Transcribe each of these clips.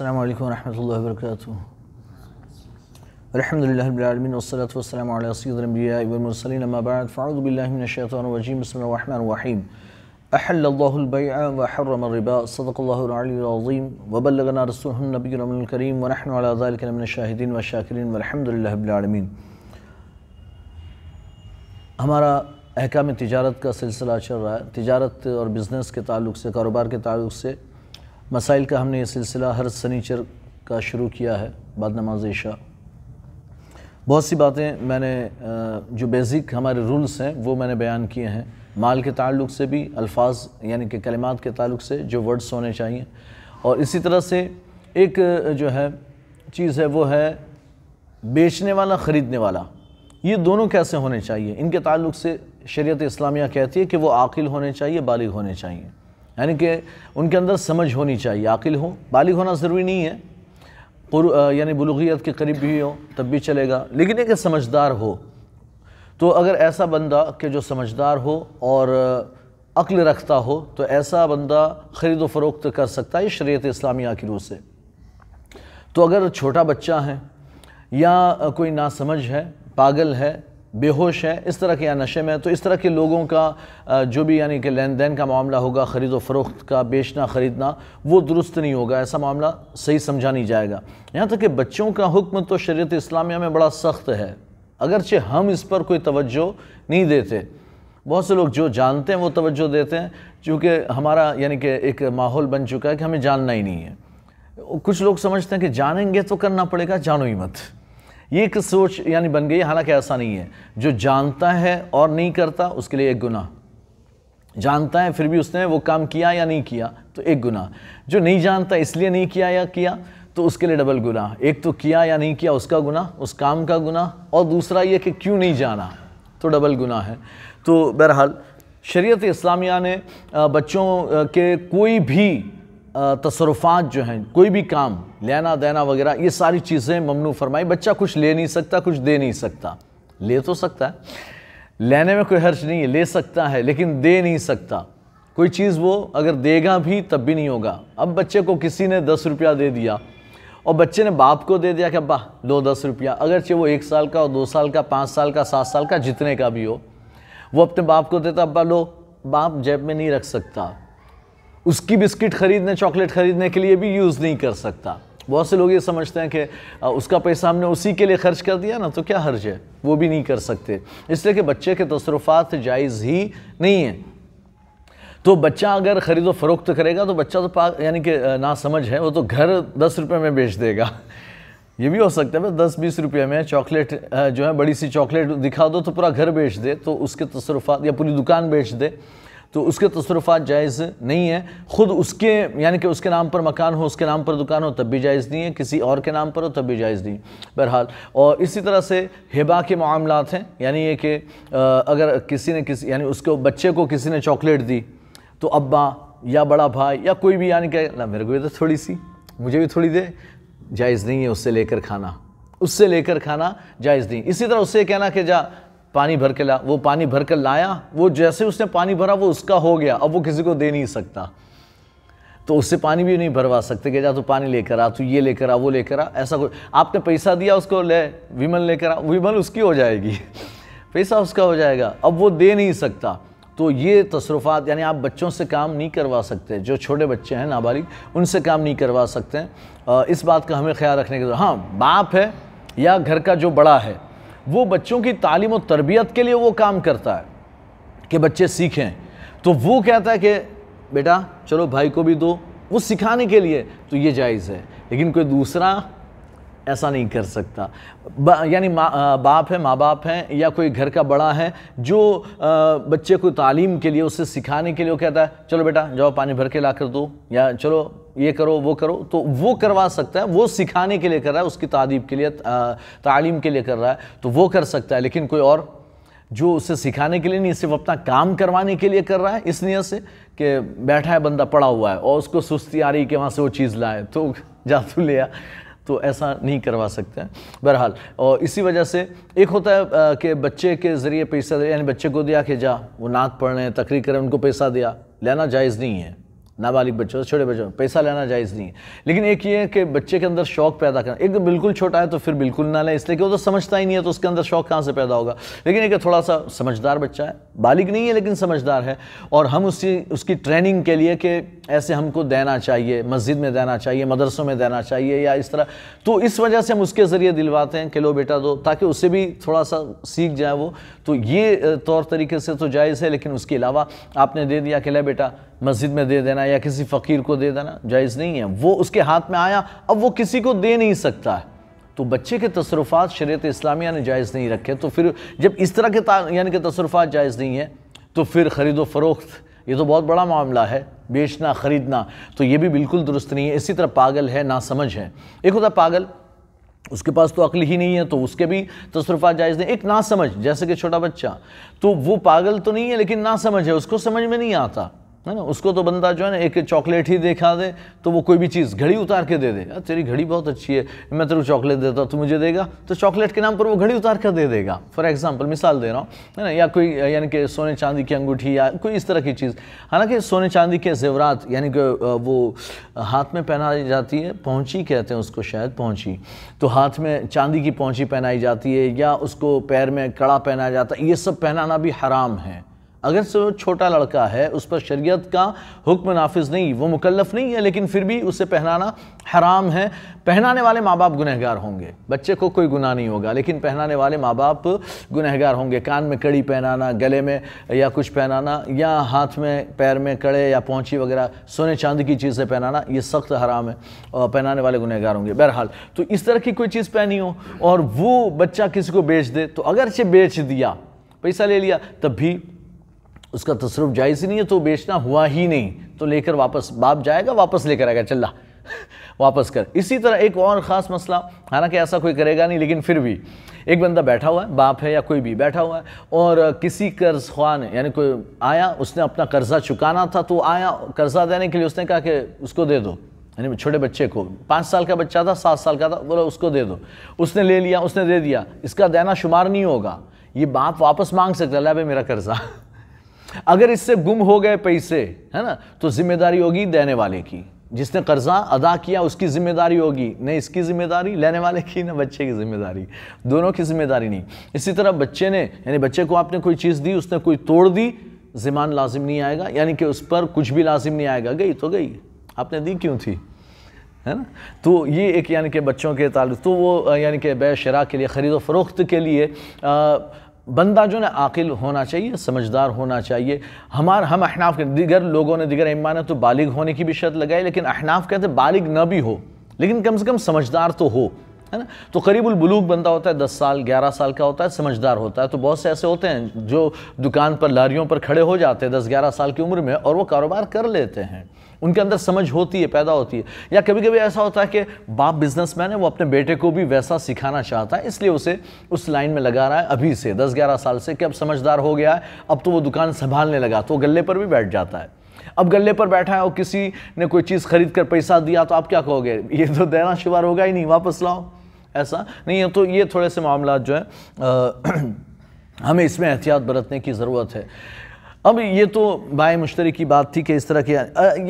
السلام عليكم ورحمة الله وبركاته الحمد لله رب العالمين والصلاة والسلام على سيد الأنبياء والمرسلين أما بعد فأعوذ بالله من الشيطان الرجيم بسم الله الرحمن الرحيم أحل الله البيع وحرم الربا صدق الله العلي العظيم وبلغنا رسوله النبي من الكريم ونحن على ذلك من الشاهدين والشاكرين والحمد لله رب العالمين हमारा अहकाम तजारत का सिलसिला चल रहा है तजारत और बिज़नेस के ताल्लुक से कारोबार के ताल्लुक से मसाइल का हमने ये सिलसिला हर सनीचर का शुरू किया है बाद नमाज ईशा बहुत सी बातें मैंने जो बेसिक हमारे रूल्स हैं वो मैंने बयान किए हैं माल के ताल्लुक से भी अल्फाज यानी कि कलिमात के ताल्लुक से जो वर्ड्स होने चाहिए और इसी तरह से एक जो है चीज़ है वो है बेचने वाला ख़रीदने वाला ये दोनों कैसे होने चाहिए इनके ताल्लुक से शरीयत इस्लामिया कहती है कि वो आकिल होने चाहिए बालिग होने चाहिए यानी कि उनके अंदर समझ होनी चाहिए आकिल हो बालिग होना ज़रूरी नहीं है यानी बलूगियत के करीब भी हो तब भी चलेगा लेकिन एक समझदार हो तो अगर ऐसा बंदा कि जो समझदार हो और अक्ल रखता हो तो ऐसा बंदा ख़रीद फ़रोख्त कर सकता है शरीत इस्लामिया की रूह से तो अगर छोटा बच्चा है या कोई नासमझ है पागल है बेहोश हैं इस तरह के या नशे में तो इस तरह के लोगों का जो भी यानी कि लेन देन का मामला होगा ख़रीदो फरोख्त का बेचना ख़रीदना वो दुरुस्त नहीं होगा ऐसा मामला सही समझा नहीं जाएगा यहाँ तक कि बच्चों का हुक्म तो शरीत इस्लामिया में बड़ा सख्त है अगरचे हम इस पर कोई तवज्जो नहीं देते बहुत से लोग जो जानते हैं वो तवज्जो देते हैं चूँकि हमारा यानी कि एक माहौल बन चुका है कि हमें जानना ही नहीं है कुछ लोग समझते हैं कि जानेंगे तो करना पड़ेगा जानो ही मत ये एक सोच यानी बन गई हालांकि ऐसा नहीं है जो जानता है और नहीं करता उसके लिए एक गुनाह जानता है फिर भी उसने वो काम किया या नहीं किया तो एक गुना जो नहीं जानता इसलिए नहीं किया या किया तो उसके लिए डबल गुना एक तो किया या नहीं किया उसका गुना उस काम का गुना और दूसरा ये कि क्यों नहीं जाना तो डबल गुना है तो बहरहाल शरीयत इस्लामिया ने बच्चों के कोई भी तसरफात जो हैं कोई भी काम लेना देना वगैरह ये सारी चीज़ें ममनू फरमाई बच्चा कुछ ले नहीं सकता कुछ दे नहीं सकता ले तो सकता है लेने में कोई हर्ज नहीं है ले सकता है लेकिन दे नहीं सकता कोई चीज़ वो अगर देगा भी तब भी नहीं होगा अब बच्चे को किसी ने दस रुपया दे दिया और बच्चे ने बाप को दे दिया कि अब्बा दो दस रुपया अगरचे वो एक साल का और दो साल का पाँच साल का सात साल का जितने का भी हो वो अपने बाप को देता अब्बा लो बाप जेब में नहीं रख सकता उसकी बिस्किट खरीदने चॉकलेट खरीदने के लिए भी यूज़ नहीं कर सकता बहुत से लोग ये समझते हैं कि उसका पैसा हमने उसी के लिए खर्च कर दिया ना तो क्या हर्ज है वो भी नहीं कर सकते इसलिए कि बच्चे के तसरुफात जायज़ ही नहीं है तो बच्चा अगर ख़रीदो फरोख्त करेगा तो बच्चा तो पा यानी कि ना समझ है वो तो घर दस रुपये में बेच देगा ये भी हो सकता है दस बीस रुपये में चॉकलेट जो है बड़ी सी चॉकलेट दिखा दो तो पूरा घर बेच दे तो उसके तसरफात या पूरी दुकान बेच दे तो उसके तसरफात जायज़ नहीं है ख़ुद उसके यानी कि उसके नाम पर मकान हो उसके नाम पर दुकान हो तब भी जायज़ नहीं है किसी और के नाम पर हो तब भी जायज़ नहीं बहरहाल और इसी तरह से हिबा के मामला हैं यानी ये कि अगर किसी ने किसी यानी उसके बच्चे को किसी ने चॉकलेट दी तो अब्बा या बड़ा भाई या कोई भी यानी कि ना मेरे को भी तो थोड़ी सी मुझे भी थोड़ी दे जायज़ नहीं है उससे लेकर खाना उससे लेकर खाना जायज़ नहीं इसी तरह उससे कहना कि जा पानी भर के ला वो पानी भर कर लाया वो जैसे उसने पानी भरा वो उसका हो गया अब वो किसी को दे नहीं सकता तो उससे पानी भी नहीं भरवा सकते कि जा तू पानी लेकर आ तू ये लेकर आ वो लेकर आ ऐसा कोई आपने पैसा दिया उसको ले विमल लेकर आ विमल उसकी हो जाएगी पैसा उसका हो जाएगा अब वो दे नहीं सकता तो ये तसरुफ़ात यानी आप बच्चों से काम नहीं करवा सकते जो छोटे बच्चे हैं नाबालिग उनसे काम नहीं करवा सकते इस बात का हमें ख्याल रखने के ज़रूरत हाँ बाप है या घर का जो बड़ा है वो बच्चों की तालीम और तरबियत के लिए वो काम करता है कि बच्चे सीखें तो वो कहता है कि बेटा चलो भाई को भी दो वो सिखाने के लिए तो ये जायज़ है लेकिन कोई दूसरा ऐसा नहीं कर सकता बा, यानी बाप है माँ बाप हैं या कोई घर का बड़ा है जो आ, बच्चे को तालीम के लिए उसे सिखाने के लिए वो कहता है चलो बेटा जाओ पानी भर के ला कर दो या चलो ये करो वो करो तो वो करवा सकता है वो सिखाने के लिए कर रहा है उसकी तादीब के लिए तालीम के लिए कर रहा है तो वो कर सकता है लेकिन कोई और जो उसे सिखाने के लिए नहीं सिर्फ अपना काम करवाने के लिए कर रहा है इस नियत से कि बैठा है बंदा पड़ा हुआ है और उसको सुस्ती आ रही कि वहाँ से वो चीज़ लाए तो जादू ले तो ऐसा नहीं करवा सकते हैं बहरहाल और इसी वजह से एक होता है कि बच्चे के ज़रिए पैसा यानी बच्चे को दिया कि जा वो नात पढ़ रहे हैं तकरीर करें उनको पैसा दिया लेना जायज़ नहीं है नाबालिग बच्चों छोटे बच्चों पैसा लेना जायज़ नहीं है लेकिन एक ये है कि बच्चे के अंदर शौक पैदा करना एक तो बिल्कुल छोटा है तो फिर बिल्कुल ना लें इसलिए कि वो तो समझता ही नहीं है तो उसके अंदर शौक कहाँ से पैदा होगा लेकिन एक थोड़ा सा समझदार बच्चा है बालिग नहीं है लेकिन समझदार है और हम उसी उसकी ट्रेनिंग के लिए कि ऐसे हमको देना चाहिए मस्जिद में देना चाहिए मदरसों में देना चाहिए या इस तरह तो इस वजह से हम उसके ज़रिए दिलवाते हैं कि लो बेटा दो ताकि उससे भी थोड़ा सा सीख जाए वो तो ये तौर तरीके से तो जायज़ है लेकिन उसके अलावा आपने दे दिया कि ले बेटा मस्जिद में दे देना या किसी फ़कीर को दे देना जायज़ नहीं है वो उसके हाथ में आया अब वो किसी को दे नहीं सकता है तो बच्चे के तसरुफ़ात शरीत इस्लामिया ने जायज़ नहीं रखे तो फिर जब इस तरह के यानी कि तसरुफ़ात जायज़ नहीं है तो फिर ख़रीदो फरोख्त ये तो बहुत बड़ा मामला है बेचना ख़रीदना तो ये भी बिल्कुल दुरुस्त नहीं है इसी तरह पागल है ना समझ है एक होता पागल उसके पास तो अकल ही नहीं है तो उसके भी तसरफा जायज़ नहीं एक ना समझ जैसे कि छोटा बच्चा तो वो पागल तो नहीं है लेकिन ना समझ है उसको समझ में नहीं आता है ना उसको तो बंदा जो है ना एक चॉकलेट ही देखा दे तो वो कोई भी चीज़ घड़ी उतार के दे दे यार तेरी घड़ी बहुत अच्छी है मैं तेरे चॉकलेट देता हूँ तू मुझे देगा तो चॉकलेट के नाम पर वो घड़ी उतार कर दे देगा फॉर एग्जाम्पल मिसाल दे रहा हूँ है ना या कोई यानी कि सोने चांदी की अंगूठी या कोई इस तरह की चीज़ हालांकि सोने चांदी के जेवरात यानी कि वो हाथ में पहनाई जाती है पहुँची कहते हैं उसको शायद पहुँची तो हाथ में चांदी की पहुँची पहनाई जाती है या उसको पैर में कड़ा पहनाया जाता है ये सब पहनाना भी हराम है अगर से वो छोटा लड़का है उस पर शरीयत का हुक्म नाफिज नहीं वो मुकल्लफ नहीं है लेकिन फिर भी उसे पहनाना हराम है पहनाने वाले माँ बाप गुनहगार होंगे बच्चे को कोई गुनाह नहीं होगा लेकिन पहनाने वाले माँ बाप गुनहगार होंगे कान में कड़ी पहनाना गले में या कुछ पहनाना या हाथ में पैर में कड़े या पहुँची वगैरह सोने चांदी की चीज़ें पहनाना ये सख्त हराम है और पहनाने वाले गुनहगार होंगे बहरहाल तो इस तरह की कोई चीज़ पहनी हो और वो बच्चा किसी को बेच दे तो अगर से बेच दिया पैसा ले लिया तब भी उसका तसरुफ तो जायज़ ही नहीं है तो बेचना हुआ ही नहीं तो लेकर वापस बाप जाएगा वापस लेकर आएगा चल्ला वापस कर इसी तरह एक और ख़ास मसला हालांकि ऐसा कोई करेगा नहीं लेकिन फिर भी एक बंदा बैठा हुआ है बाप है या कोई भी बैठा हुआ है और किसी कर्ज ख्वा ने यानी कोई आया उसने अपना कर्ज़ा चुकाना था तो आया कर्ज़ा देने के लिए उसने कहा कि उसको दे दो यानी छोटे बच्चे को पाँच साल का बच्चा था सात साल का था बोला उसको दे दो उसने ले लिया उसने दे दिया इसका देना शुमार नहीं होगा ये बाप वापस मांग सकता है भाई मेरा कर्ज़ा अगर इससे गुम हो गए पैसे है ना तो जिम्मेदारी होगी देने वाले की जिसने कर्जा अदा किया उसकी जिम्मेदारी होगी न इसकी जिम्मेदारी लेने वाले की ना बच्चे की जिम्मेदारी दोनों की जिम्मेदारी नहीं इसी तरह बच्चे ने यानी बच्चे को आपने कोई चीज़ दी उसने कोई तोड़ दी जिमान लाजिम नहीं आएगा यानी कि उस पर कुछ भी लाजिम नहीं आएगा गई तो गई आपने दी क्यों थी है ना तो ये एक यानी कि बच्चों के तालु तो वो यानी कि बे शरा के लिए खरीदो फरोख्त के लिए आ, बंदा जो ना आकिल होना चाहिए समझदार होना चाहिए हमार हम अहनाफ के दिगर लोगों ने दिगर इमान तो बालिग होने की भी शर्त लगाई लेकिन अहनाफ कहते बालिग ना भी हो लेकिन कम से कम समझदार तो हो है ना तो करीबुल बलूग बंदा होता है दस साल ग्यारह साल का होता है समझदार होता है तो बहुत से ऐसे होते हैं जो दुकान पर लारियों पर खड़े हो जाते हैं दस ग्यारह साल की उम्र में और वो कारोबार कर लेते हैं उनके अंदर समझ होती है पैदा होती है या कभी कभी ऐसा होता है कि बाप बिजनेसमैन है वो अपने बेटे को भी वैसा सिखाना चाहता है इसलिए उसे उस लाइन में लगा रहा है अभी से दस ग्यारह साल से कि अब समझदार हो गया है अब तो वो दुकान संभालने लगा तो गले पर भी बैठ जाता है अब गले पर बैठा है और किसी ने कोई चीज़ खरीद कर पैसा दिया तो आप क्या कहोगे ये तो देना शुमार होगा ही नहीं वापस लाओ ऐसा नहीं है तो ये थोड़े से मामला जो है आ, हमें इसमें एहतियात बरतने की ज़रूरत है अब ये तो बाय मुश्तरी की बात थी कि इस तरह की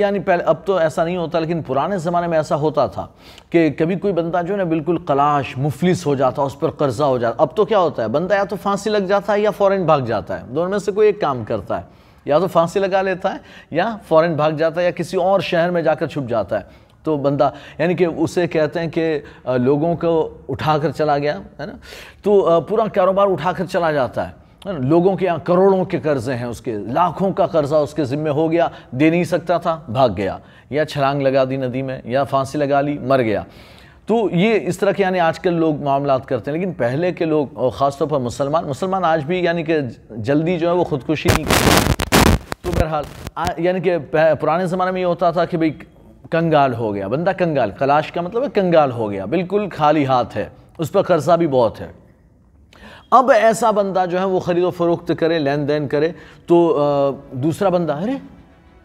यानी पहले अब तो ऐसा नहीं होता लेकिन पुराने ज़माने में ऐसा होता था कि कभी कोई बंदा जो है ना बिल्कुल कलाश मुफलिस हो जाता उस पर कर्जा हो जाता अब तो क्या होता है बंदा या तो फांसी लग जाता है या फ़ौरन भाग जाता है दोनों में से कोई एक काम करता है या तो फांसी लगा लेता है या फ़ौरन भाग जाता है या किसी और शहर में जाकर छुप जाता है तो बंदा यानी कि उसे कहते हैं कि लोगों को उठा कर चला गया है ना तो पूरा कारोबार उठा कर चला जाता है लोगों के यहाँ करोड़ों के कर्जे हैं उसके लाखों का कर्जा उसके ज़िम्मे हो गया दे नहीं सकता था भाग गया या छलांग लगा दी नदी में या फांसी लगा ली मर गया तो ये इस तरह के यानी आजकल लोग मामला करते हैं लेकिन पहले के लोग और ख़ासतौर पर मुसलमान मुसलमान आज भी यानी कि जल्दी जो है वो खुदकुशी नहीं करते तो बहरहाल यानी कि पुराने ज़माने में ये होता था कि भाई कंगाल हो गया बंदा कंगाल कलाश का मतलब है कंगाल हो गया बिल्कुल खाली हाथ है उस पर कर्जा भी बहुत है अब ऐसा बंदा जो है वो ख़रीदो फरोख्त करे लेन देन करे तो दूसरा बंदा अरे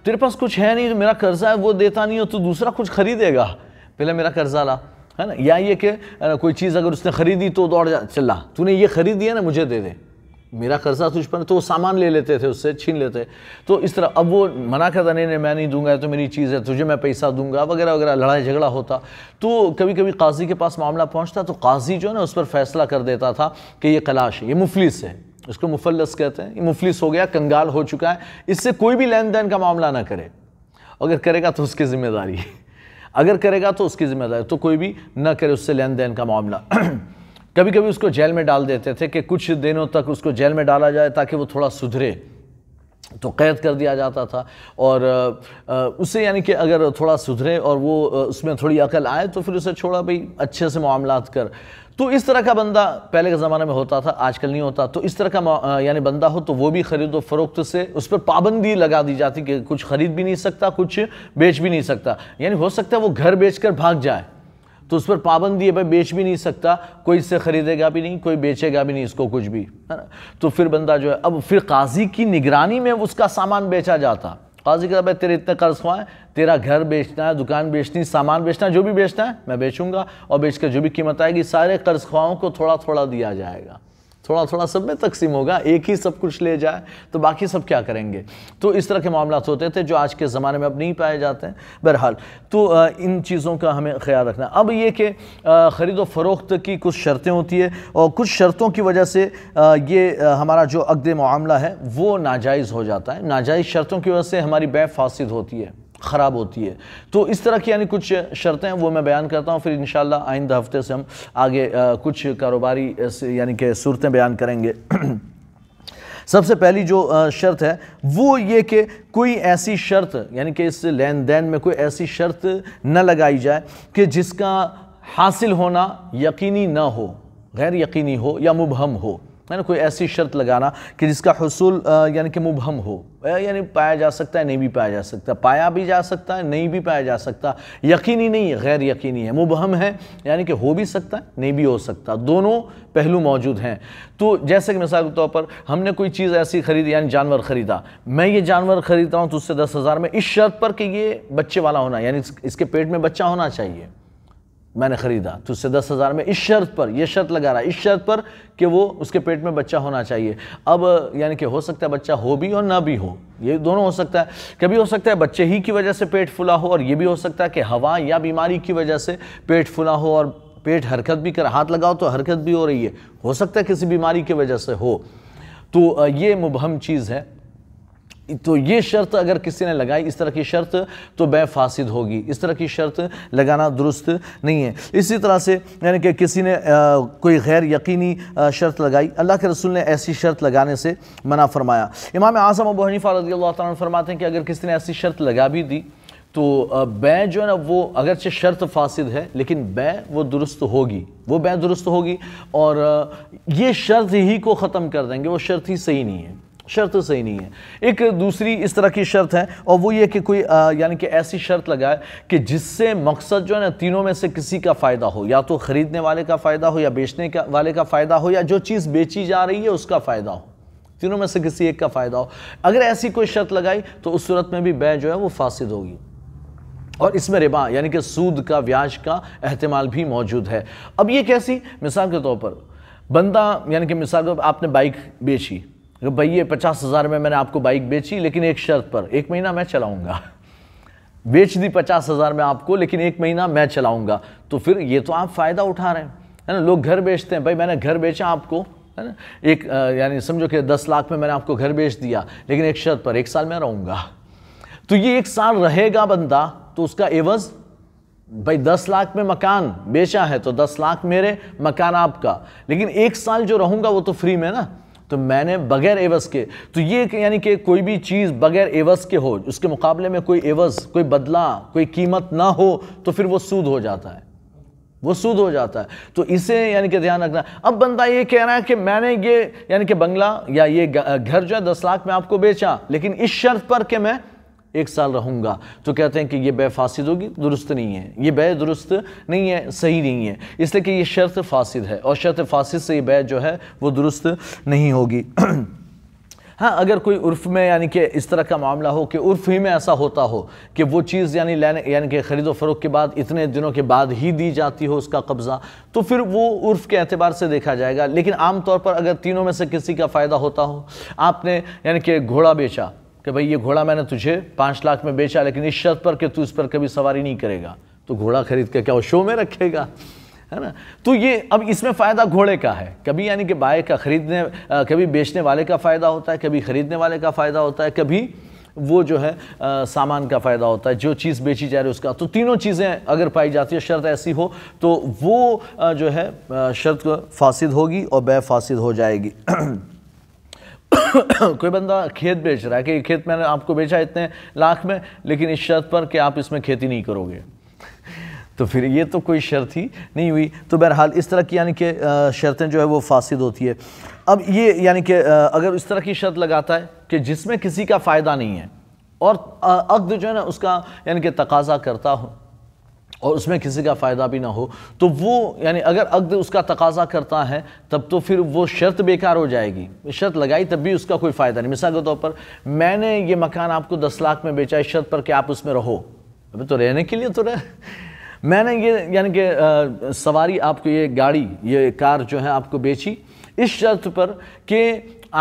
तेरे पास कुछ है नहीं तो मेरा कर्जा है वो देता नहीं हो तो दूसरा कुछ खरीदेगा पहले मेरा कर्जा ला है ना या ये कि कोई चीज़ अगर उसने खरीदी तो दौड़ जा चला तूने ये खरीदी है ना मुझे दे दे मेरा कर्जा तुझ पर तो वो सामान ले लेते थे उससे छीन लेते तो इस तरह अब वो मना करता नहीं नहीं मैं नहीं दूंगा तो मेरी चीज़ है तुझे मैं पैसा दूंगा वगैरह वगैरह लड़ाई झगड़ा होता तो कभी कभी काजी के पास मामला पहुंचता तो काजी जो है ना उस पर फैसला कर देता था कि ये कलाश है ये मुफलिस है उसको मुफलस कहते हैं ये मुफलिस हो गया कंगाल हो चुका है इससे कोई भी लेन देन का मामला ना करे अगर करेगा तो उसकी जिम्मेदारी अगर करेगा तो उसकी जिम्मेदारी तो कोई भी ना करे उससे लेन देन का मामला कभी कभी उसको जेल में डाल देते थे कि कुछ दिनों तक उसको जेल में डाला जाए ताकि वो थोड़ा सुधरे तो कैद कर दिया जाता था और उससे यानी कि अगर थोड़ा सुधरे और वो उसमें थोड़ी अकल आए तो फिर उसे छोड़ा भाई अच्छे से मामला कर तो इस तरह का बंदा पहले के ज़माने में होता था आजकल नहीं होता तो इस तरह का यानी बंदा हो तो वो भी ख़रीदो फरोख्त से उस पर पाबंदी लगा दी जाती कि कुछ ख़रीद भी नहीं सकता कुछ बेच भी नहीं सकता यानी हो सकता है वो घर बेच कर भाग जाए तो उस पर पाबंदी है भाई बेच भी नहीं सकता कोई इससे ख़रीदेगा भी नहीं कोई बेचेगा भी नहीं इसको कुछ भी है ना तो फिर बंदा जो है अब फिर काजी की निगरानी में उसका सामान बेचा जाता काजी कहता भाई तेरे इतने कर्ज है तेरा घर बेचना है दुकान बेचनी सामान बेचना जो भी बेचना है मैं बेचूंगा और बेच कर जो भी कीमत आएगी सारे कर्ज खुआओं को थोड़ा थोड़ा दिया जाएगा थोड़ा थोड़ा सब में तकसीम होगा एक ही सब कुछ ले जाए तो बाकी सब क्या करेंगे तो इस तरह के मामला होते थे जो आज के ज़माने में अब नहीं पाए जाते हैं बहरहाल तो इन चीज़ों का हमें ख्याल रखना अब ये कि ख़रीदो फरोख्त की कुछ शर्तें होती है और कुछ शर्तों की वजह से ये हमारा जो अकद मामला है वो नाजायज़ हो जाता है नाजायज़ शर्तों की वजह से हमारी बै फासद होती है ख़राब होती है तो इस तरह की यानी कुछ शर्तें वो मैं बयान करता हूँ फिर इन आइंदा हफ्ते से हम आगे कुछ कारोबारी यानी कि सूरतें बयान करेंगे सबसे पहली जो शर्त है वो ये कि कोई ऐसी शर्त यानी कि इस लेन देन में कोई ऐसी शर्त न लगाई जाए कि जिसका हासिल होना यकीनी ना हो गैर यकीनी हो या मुबहम हो है ना कोई ऐसी शर्त लगाना कि जिसका हसूल यानी कि मुबहम हो यानी पाया जा सकता है नहीं भी पाया जा सकता पाया भी जा सकता है नहीं भी पाया जा सकता यकीनी नहीं है गैर यकीनी है मुबहम है यानी कि हो भी सकता है नहीं भी हो सकता दोनों पहलू मौजूद हैं तो जैसे कि मिसाल के तौर पर हमने कोई चीज़ ऐसी खरीदी यानी जानवर ख़रीदा मैं ये जानवर ख़रीदता हूँ तो उससे दस हज़ार में इस शर्त पर कि ये बच्चे वाला होना यानी इसके पेट में बच्चा होना चाहिए मैंने ख़रीदा तो उससे दस हज़ार में इस शर्त पर यह शर्त लगा रहा है इस शर्त पर कि वो उसके पेट में बच्चा होना चाहिए अब यानी कि हो सकता है बच्चा हो भी और ना भी हो ये दोनों हो सकता है कभी हो सकता है बच्चे ही की वजह से पेट फुला हो और ये भी हो सकता है कि हवा या बीमारी की वजह से पेट फुला हो और पेट हरकत भी कर हाथ लगाओ तो हरकत भी हो रही है हो सकता है किसी बीमारी की वजह से हो तो ये मुबहम चीज़ है तो ये शर्त अगर किसी ने लगाई इस तरह की शर्त तो बै फासिद होगी इस तरह की शर्त लगाना दुरुस्त नहीं है इसी तरह से यानी कि किसी ने आ, कोई गैर यकीनी आ, शर्त लगाई अल्लाह के रसूल ने ऐसी शर्त लगाने से मना फरमाया इमाम आजम अबू हनीफ़ा रजी अल्लाह फरमाते हैं कि अगर किसी ने ऐसी शर्त लगा भी दी तो बै जो है ना वो अगरचे शर्त फासिद है लेकिन बै वो दुरुस्त होगी वो बै दुरुस्त होगी और ये शर्त ही को ख़त्म कर देंगे वो शर्त ही सही नहीं है शर्त सही नहीं है एक दूसरी इस तरह की शर्त है और वो ये कि कोई यानी कि ऐसी शर्त लगाए कि जिससे मकसद जो है ना तीनों में से किसी का फ़ायदा हो या तो ख़रीदने वाले का फ़ायदा हो या बेचने का वाले का फ़ायदा हो या जो चीज़ बेची जा रही है उसका फ़ायदा हो तीनों में से किसी एक का फ़ायदा हो अगर ऐसी कोई शर्त लगाई तो उस सूरत में भी बै जो है वो फासिद होगी और इसमें रिबा यानी कि सूद का ब्याज का अहतमाल भी मौजूद है अब ये कैसी मिसाल के तौर पर बंदा यानी कि मिसाल के तौर पर आपने बाइक बेची भैया पचास हज़ार में मैंने आपको बाइक बेची लेकिन एक शर्त पर एक महीना मैं चलाऊँगा बेच दी पचास हज़ार में आपको लेकिन एक महीना मैं चलाऊँगा तो फिर ये तो आप फ़ायदा उठा रहे हैं है ना लोग घर बेचते हैं भाई मैंने घर बेचा आपको है ना एक यानी समझो कि दस लाख में मैंने आपको घर बेच दिया लेकिन एक शर्त पर एक साल में रहूँगा तो ये एक साल रहेगा बंदा तो उसका एवज़ भाई दस लाख में मकान बेचा है तो दस लाख मेरे मकान आपका लेकिन एक साल जो रहूँगा वो तो फ्री में ना तो मैंने बगैर एवज़ के तो ये यानी कि कोई भी चीज़ बगैर एवज़ के हो उसके मुकाबले में कोई एवज़ कोई बदला कोई कीमत ना हो तो फिर वो सूद हो जाता है वो सूद हो जाता है तो इसे यानी कि ध्यान रखना अब बंदा ये कह रहा है कि मैंने ये यानी कि बंगला या ये घर जो है दस लाख में आपको बेचा लेकिन इस शर्त पर कि मैं एक साल रहूँगा तो कहते हैं कि यह बै फासिद होगी दुरुस्त नहीं है ये बै दुरुस्त नहीं है सही नहीं है इसलिए कि यह शर्त फासिद है और शर्त फासिद से ये बै जो है वह दुरुस्त नहीं होगी हाँ अगर कोई उर्फ़ में यानी कि इस तरह का मामला हो कि उर्फ़ ही में ऐसा होता हो कि वो चीज़ यानी लेने यानी कि खरीदो फ़रोख के बाद इतने दिनों के बाद ही दी जाती हो उसका कब्ज़ा तो फिर वो उर्फ़ के अतबार से देखा जाएगा लेकिन आम तौर पर अगर तीनों में से किसी का फ़ायदा होता हो आपने यानी कि घोड़ा बेचा कि भाई ये घोड़ा मैंने तुझे पाँच लाख में बेचा लेकिन इस शर्त पर कि तू इस पर कभी सवारी नहीं करेगा तो घोड़ा खरीद के क्या वो शो में रखेगा है ना तो ये अब इसमें फ़ायदा घोड़े का है कभी यानी कि बाय का खरीदने आ, कभी बेचने वाले का फ़ायदा होता है कभी खरीदने वाले का फ़ायदा होता है कभी वो जो है आ, सामान का फ़ायदा होता है जो चीज़ बेची जा रही है उसका तो तीनों चीज़ें अगर पाई जाती है शर्त ऐसी हो तो वो आ, जो है शर्त फासिद होगी और बे फासिद हो जाएगी कोई बंदा खेत बेच रहा है कि खेत मैंने आपको बेचा इतने लाख में लेकिन इस शर्त पर कि आप इसमें खेती नहीं करोगे तो फिर ये तो कोई शर्त ही नहीं हुई तो बहरहाल इस तरह की यानी कि शर्तें जो है वो फासिद होती है अब ये यानी कि अगर इस तरह की शर्त लगाता है कि जिसमें किसी का फ़ायदा नहीं है और अक्द जो है ना उसका यानी कि तकाजा करता हो और उसमें किसी का फ़ायदा भी ना हो तो वो यानी अगर अग्द उसका तकाजा करता है तब तो फिर वो शर्त बेकार हो जाएगी शर्त लगाई तब भी उसका कोई फ़ायदा नहीं मिसाल के तौर पर मैंने ये मकान आपको दस लाख में बेचा इस शर्त पर कि आप उसमें रहो अभी तो रहने के लिए तो रह मैंने ये यानी कि सवारी आपको ये गाड़ी ये कार जो है आपको बेची इस शर्त पर कि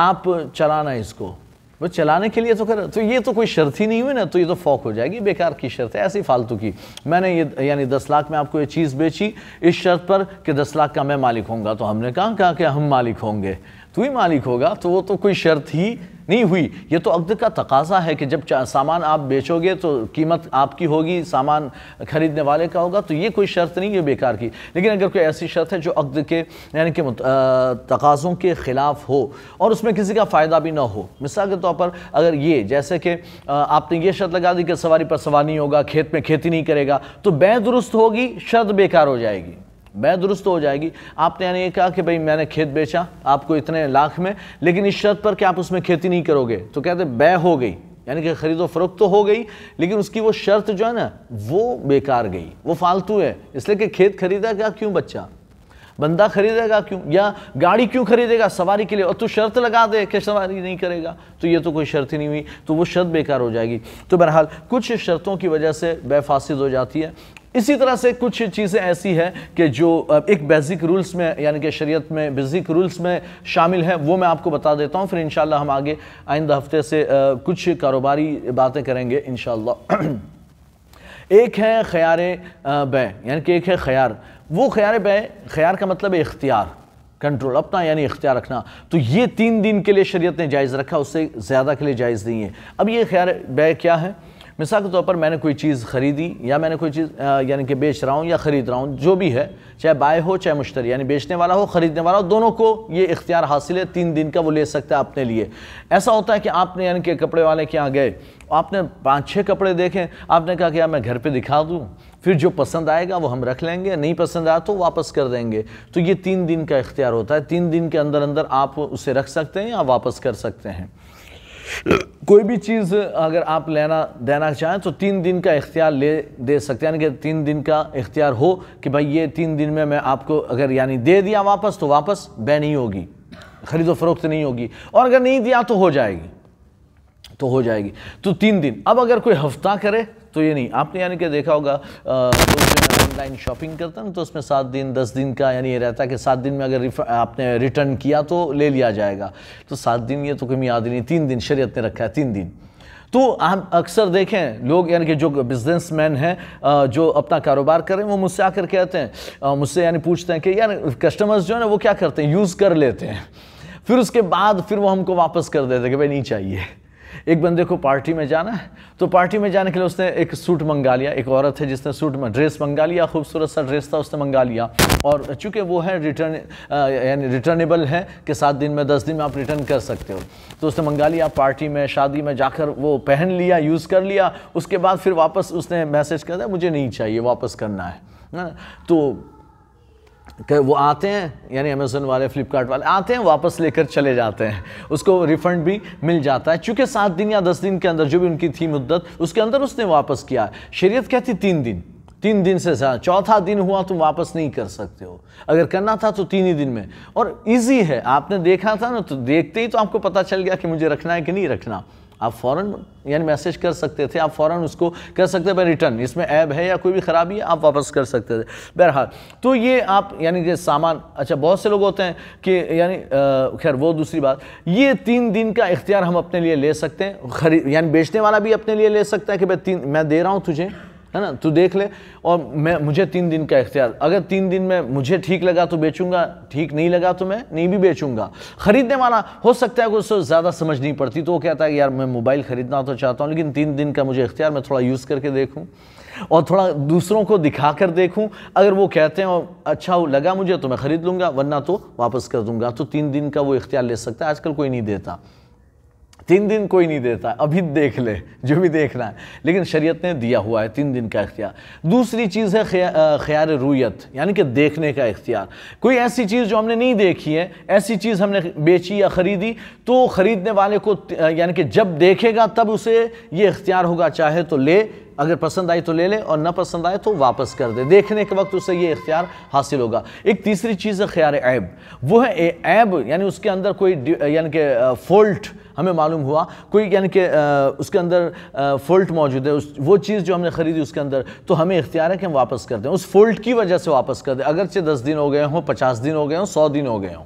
आप चलाना इसको वो चलाने के लिए तो कर तो ये तो कोई शर्त ही नहीं हुई ना तो ये तो फॉक हो जाएगी बेकार की शर्त है ऐसी फालतू की मैंने ये यानी दस लाख में आपको ये चीज़ बेची इस शर्त पर कि दस लाख का मैं मालिक होंगे तो हमने कहा कि हम मालिक होंगे तू ही मालिक होगा तो वो तो कोई शर्त ही नहीं हुई ये तो अक्द का तकाजा है कि जब सामान आप बेचोगे तो कीमत आपकी होगी सामान खरीदने वाले का होगा तो ये कोई शर्त नहीं है बेकार की लेकिन अगर कोई ऐसी शर्त है जो अक्द के यानी कि तकाज़ों के ख़िलाफ़ हो और उसमें किसी का फ़ायदा भी ना हो मिसाल के तौर पर अगर ये जैसे कि आपने ये शर्त लगा दी कि सवारी पर सवार नहीं होगा खेत में खेती नहीं करेगा तो बैं दुरुस्त होगी शर्त बेकार हो जाएगी बै दुरुस्त हो जाएगी आपने यानी ये कहा कि भाई मैंने खेत बेचा आपको इतने लाख में लेकिन इस शर्त पर कि आप उसमें खेती नहीं करोगे तो कहते बै हो गई यानी कि खरीदो फरोख्त तो हो गई लेकिन उसकी वो शर्त जो है ना वो बेकार गई वो फालतू है इसलिए कि खेत खरीदेगा क्यों बच्चा बंदा खरीदेगा क्यों या गाड़ी क्यों खरीदेगा सवारी के लिए और तू शर्त लगा दे कि सवारी नहीं करेगा तो ये तो कोई शर्त ही नहीं हुई तो वो शर्त बेकार हो जाएगी तो बहरहाल कुछ शर्तों की वजह से बेफासिद हो जाती है इसी तरह से कुछ चीज़ें ऐसी हैं कि जो एक बेसिक रूल्स में यानी कि शरीयत में बेसिक रूल्स में शामिल हैं वो मैं आपको बता देता हूँ फिर इन हम आगे आइंदा हफ्ते से कुछ कारोबारी बातें करेंगे इन एक है ख़यार बै यानी कि एक है ख्यार वो ख्यार बै ख़यार का मतलब है इख्तियार कंट्रोल अपना यानी इख्तियार रखना तो ये तीन दिन के लिए शरीयत ने जायज़ रखा उससे ज़्यादा के लिए जायज़ नहीं है अब ये ख्यार बै क्या है मिसाल के तौर पर मैंने कोई चीज़ ख़रीदी या मैंने कोई चीज़ यानी कि बेच रहा हूँ या ख़रीद रहा हूँ जो भी है चाहे बाय हो चाहे मुश्तरी यानी बेचने वाला हो ख़रीदने वाला हो दोनों को ये इख्तियार हासिल है तीन दिन का वो ले सकता है अपने लिए ऐसा होता है कि आपने यानी कि कपड़े वाले के यहाँ गए आपने पाँच छः कपड़े देखे आपने कहा कि यार मैं घर पर दिखा दूँ फिर जो पसंद आएगा वो हम रख लेंगे नहीं पसंद आया तो वापस कर देंगे तो ये तीन दिन का इख्तियार होता है तीन दिन के अंदर अंदर आप उसे रख सकते हैं या वापस कर सकते हैं कोई भी चीज़ अगर आप लेना देना चाहें तो तीन दिन का इख्तियार ले दे सकते हैं यानी कि तीन दिन का इख्तियार हो कि भाई ये तीन दिन में मैं आपको अगर यानी दे दिया वापस तो वापस बै नहीं होगी ख़रीदो फरोख्त नहीं होगी और अगर नहीं दिया तो हो जाएगी तो हो जाएगी तो तीन दिन अब अगर कोई हफ्ता करे तो ये नहीं आपने यानी कि देखा होगा ऑनलाइन शॉपिंग करते हैं तो उसमें सात दिन दस दिन का यानी ये रहता है कि सात दिन में अगर आपने रिटर्न किया तो ले लिया जाएगा तो सात दिन ये तो कमी याद नहीं तीन दिन शरीयत ने रखा है तीन दिन तो हम अक्सर देखें लोग यानी कि जो बिजनेस मैन हैं जो अपना कारोबार करें वो मुझसे आकर कहते हैं मुझसे यानी पूछते हैं कि यार कस्टमर्स जो है ना वो क्या करते हैं यूज़ कर लेते हैं फिर उसके बाद फिर वो हमको वापस कर देते हैं कि भाई नहीं चाहिए एक बंदे को पार्टी में जाना है तो पार्टी में जाने के लिए उसने एक सूट मंगा लिया एक औरत है जिसने सूट में ड्रेस मंगा लिया खूबसूरत सा ड्रेस था उसने मंगा लिया और चूंकि वो है रिटर्न यानी रिटर्नेबल है कि सात दिन में दस दिन में आप रिटर्न कर सकते हो तो उसने मंगा लिया पार्टी में शादी में जाकर वो पहन लिया यूज़ कर लिया उसके बाद फिर वापस उसने मैसेज कर दिया मुझे नहीं चाहिए वापस करना है ना हाँ, तो कि वो आते हैं यानी अमेजन वाले फ्लिपकार्ट वाले आते हैं वापस लेकर चले जाते हैं उसको रिफंड भी मिल जाता है चूँकि सात दिन या दस दिन के अंदर जो भी उनकी थी मुद्दत उसके अंदर उसने वापस किया शरीयत कहती तीन दिन तीन दिन से ज़्यादा चौथा दिन हुआ तुम वापस नहीं कर सकते हो अगर करना था तो तीन ही दिन में और ईजी है आपने देखा था ना तो देखते ही तो आपको पता चल गया कि मुझे रखना है कि नहीं रखना आप फ़ौरन यानी मैसेज कर सकते थे आप फ़ौरन उसको कर सकते भाई रिटर्न इसमें ऐब है या कोई भी ख़राबी है आप वापस कर सकते थे बहरहाल तो ये आप यानी कि सामान अच्छा बहुत से लोग होते हैं कि यानी खैर वो दूसरी बात ये तीन दिन का इख्तियार हम अपने लिए ले सकते हैं खरीद यानी बेचने वाला भी अपने लिए ले सकता है कि भाई तीन मैं दे रहा हूँ तुझे है ना तो देख ले और मैं मुझे तीन दिन का इख्तियार अगर तीन दिन में मुझे ठीक लगा तो बेचूंगा ठीक नहीं लगा तो मैं नहीं भी बेचूंगा खरीदने वाला हो सकता है कि उससे ज़्यादा समझ नहीं पड़ती तो वो कहता है यार मैं मोबाइल ख़रीदना तो चाहता हूँ लेकिन तीन दिन का मुझे इख्तियार मैं थोड़ा यूज़ करके देखूँ और थोड़ा दूसरों को दिखा कर देखूँ अगर वो कहते हैं और अच्छा लगा मुझे तो मैं ख़रीद लूँगा वरना तो वापस कर दूँगा तो तीन दिन का वो इख्तियार ले सकता है आजकल कोई नहीं देता तीन दिन कोई नहीं देता अभी देख ले जो भी देखना है लेकिन शरीयत ने दिया हुआ है तीन दिन का इख्तियार दूसरी चीज़ है ख्यार रूयत यानी कि देखने का इख्तियार कोई ऐसी चीज़ जो हमने नहीं देखी है ऐसी चीज़ हमने बेची या ख़रीदी तो ख़रीदने वाले को यानी कि जब देखेगा तब उसे ये इख्तियार होगा चाहे तो ले अगर पसंद आई तो ले ले और ना पसंद आए तो वापस कर दे देखने के वक्त उसे ये इख्तियार हासिल होगा एक तीसरी चीज़ है ख्यार ऐब वो है ऐब यानी उसके अंदर कोई यानी कि फॉल्ट हमें मालूम हुआ कोई यानी कि उसके अंदर फॉल्ट मौजूद है उस वो चीज़ जो हमने ख़रीदी उसके अंदर तो हमें इख्तियार है कि हम वापस कर दें उस फॉल्ट की वजह से वापस कर दें अगरचे दस दिन हो गए हों पचास दिन हो गए हों सौ दिन हो गए हों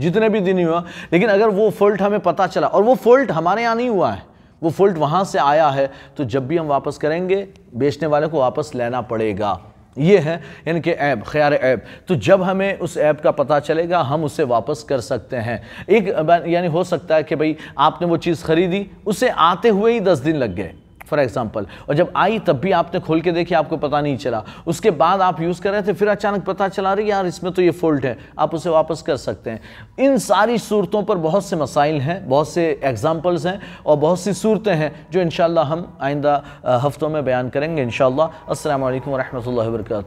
जितने भी दिन हुआ लेकिन अगर वो फॉल्ट हमें पता चला और वो फॉल्ट हमारे यहाँ नहीं हुआ है वो फुल्ट वहाँ से आया है तो जब भी हम वापस करेंगे बेचने वाले को वापस लेना पड़ेगा ये है यानी कि ऐप ख्यार ऐप तो जब हमें उस ऐप का पता चलेगा हम उसे वापस कर सकते हैं एक यानी हो सकता है कि भाई आपने वो चीज़ ख़रीदी उसे आते हुए ही दस दिन लग गए फॉर एग्जाम्पल और जब आई तब भी आपने खोल के देखी आपको पता नहीं चला उसके बाद आप यूज़ कर रहे थे फिर अचानक पता चला रही यार इसमें तो ये फोल्ट है आप उसे वापस कर सकते हैं इन सारी सूरतों पर बहुत से मसाइल हैं बहुत से एग्ज़ाम्पल्स हैं और बहुत सी सूरतें हैं जो इन हम आइंदा हफ्तों में बयान करेंगे इन शाला असल वरहमल वर्क